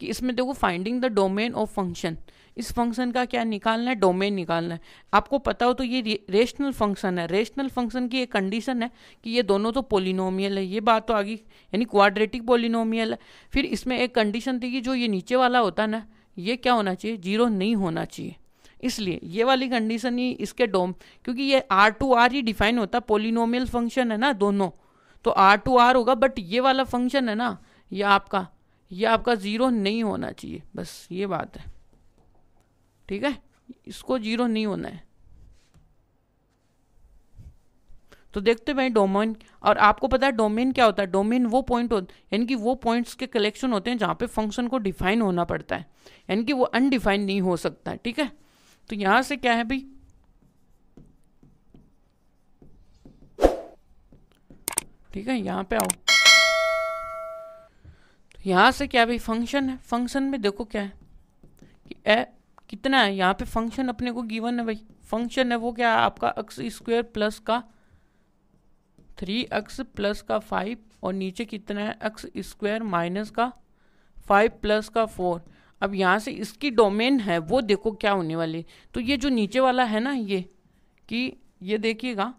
कि इसमें देखो finding the domain of function इस फंक्शन का क्या निकालना है डोमेन निकालना है आपको पता हो तो ये रेशनल फंक्शन है रेशनल फंक्शन की एक कंडीशन है कि ये दोनों तो पोलिनोमियल है ये बात तो आ गई यानी क्वाड्रेटिक पोलिनोमियल है फिर इसमें एक कंडीशन थी कि जो ये नीचे वाला होता है ना ये क्या होना चाहिए जीरो नहीं होना चाहिए इसलिए ये वाली कंडीशन ही इसके डोम क्योंकि ये आर टू आर ही डिफाइन होता पोलिनोमियल फंक्शन है ना दोनों तो आर टू आर होगा बट ये वाला फंक्शन है ना ये आपका ये आपका ज़ीरो नहीं होना चाहिए बस ये बात है ठीक है इसको ज़ीरो नहीं होना है तो देखते भाई डोमेन और आपको पता है डोमेन क्या होता है डोमेन वो पॉइंट हो यानी कि वो पॉइंट्स के कलेक्शन होते हैं जहाँ पे फंक्शन को डिफाइन होना पड़ता है यानी कि वो अनडिफाइन नहीं हो सकता है ठीक है तो यहाँ से क्या है भाई ठीक है यहाँ पे आओ यहाँ से क्या भाई फंक्शन है फंक्शन में देखो क्या है कि ए, कितना है यहाँ पे फंक्शन अपने को गिवन है भाई फंक्शन है वो क्या है आपका एक्स स्क्वेयर प्लस का थ्री एक्स प्लस का फाइव और नीचे कितना है एक्स स्क्वायर माइनस का फाइव प्लस का फोर अब यहाँ से इसकी डोमेन है वो देखो क्या होने वाली तो ये जो नीचे वाला है ना ये कि ये देखिएगा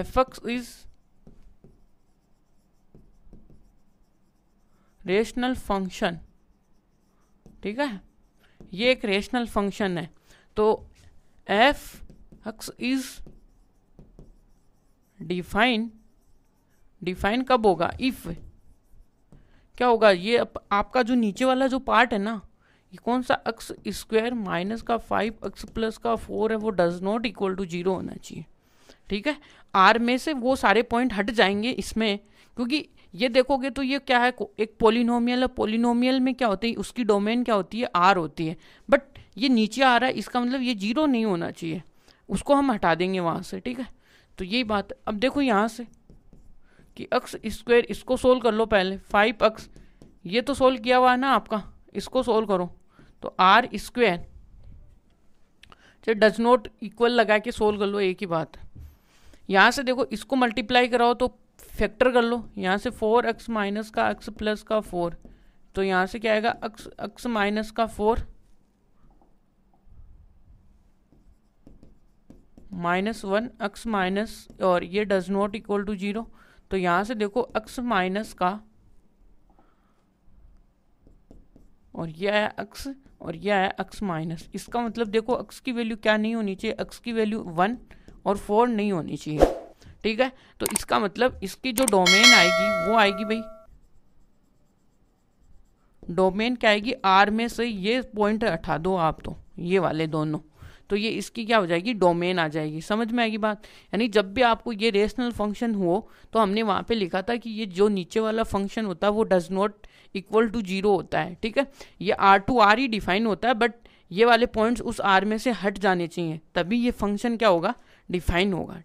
f x is rational function ठीक है ये एक रेशनल फंक्शन है तो f x is define define कब होगा इफ क्या होगा ये आपका जो नीचे वाला जो पार्ट है ना ये कौन सा एक्स स्क्वायर माइनस का फाइव एक्स प्लस का फोर है वो does not equal to zero होना चाहिए ठीक है आर में से वो सारे पॉइंट हट जाएंगे इसमें क्योंकि ये देखोगे तो ये क्या है एक पोलिनोमियल है पोलिनोमियल में क्या होती है उसकी डोमेन क्या होती है आर होती है बट ये नीचे आ रहा है इसका मतलब ये जीरो नहीं होना चाहिए उसको हम हटा देंगे वहाँ से ठीक है तो यही बात है अब देखो यहाँ से कि अक्स स्क्वायर इसको सोल्व कर लो पहले फाइव अक्स ये तो सोल्व किया हुआ है ना आपका इसको सोल्व करो तो आर स्क्वेयर चल डज नॉट इक्वल लगा के सोल्व कर लो एक ही बात है यहाँ से देखो इसको मल्टीप्लाई कराओ तो फैक्टर कर लो यहाँ से फोर एक्स माइनस का एक्स प्लस का फोर तो यहाँ से क्या आएगा एक्स एक्स माइनस का four minus one x minus और ये does not equal to zero तो यहाँ से देखो एक्स माइनस का और ये आया एक्स और ये आया एक्स माइनस इसका मतलब देखो एक्स की वैल्यू क्या नहीं होनी चाहिए एक्स की वैल्यू वन और फोर नहीं होनी चाहिए ठीक है तो इसका मतलब इसकी जो डोमेन आएगी वो आएगी भाई डोमेन क्या आएगी आर में से ये पॉइंट हटा दो आप तो ये वाले दोनों तो ये इसकी क्या हो जाएगी डोमेन आ जाएगी समझ में आएगी बात यानी जब भी आपको ये रेशनल फंक्शन हो तो हमने वहाँ पे लिखा था कि ये जो नीचे वाला फंक्शन होता है वो does not equal to zero होता है ठीक है ये आर टू आर ही डिफाइन होता है बट ये वाले पॉइंट्स उस आर में से हट जाने चाहिए तभी ये फंक्शन क्या होगा डिफाइन होगा